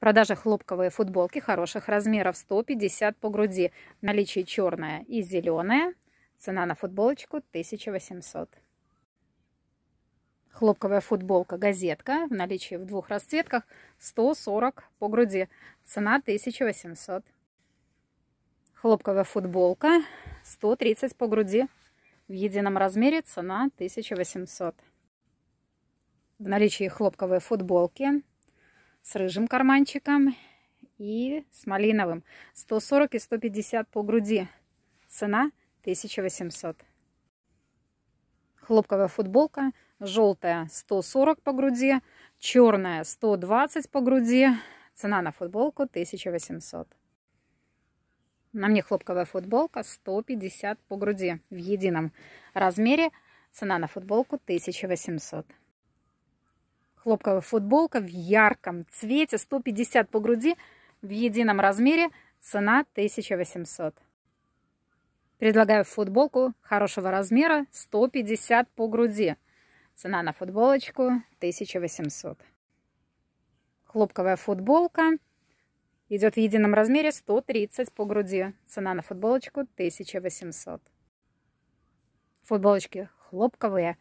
Продажа хлопковые футболки хороших размеров 150 по груди. В наличии черная и зеленая. Цена на футболочку 1800. Хлопковая футболка-газетка в наличии в двух расцветках 140 по груди. Цена 1800. Хлопковая футболка 130 по груди. В едином размере цена 1800. В наличии хлопковые футболки с рыжим карманчиком и с малиновым. 140 и 150 по груди. Цена 1800. Хлопковая футболка. Желтая 140 по груди. Черная 120 по груди. Цена на футболку 1800. На мне хлопковая футболка 150 по груди в едином размере. Цена на футболку 1800. Хлопковая футболка в ярком цвете, 150 по груди, в едином размере, цена 1800. Предлагаю футболку хорошего размера, 150 по груди. Цена на футболочку 1800. Хлопковая футболка идет в едином размере 130 по груди. Цена на футболочку 1800. Футболочки хлопковые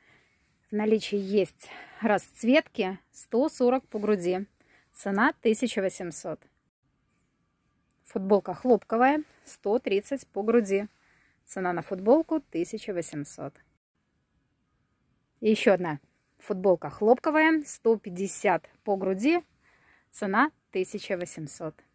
в наличии есть расцветки 140 по груди. Цена 1800. Футболка хлопковая 130 по груди. Цена на футболку 1800. И еще одна футболка хлопковая 150 по груди. Цена 1800.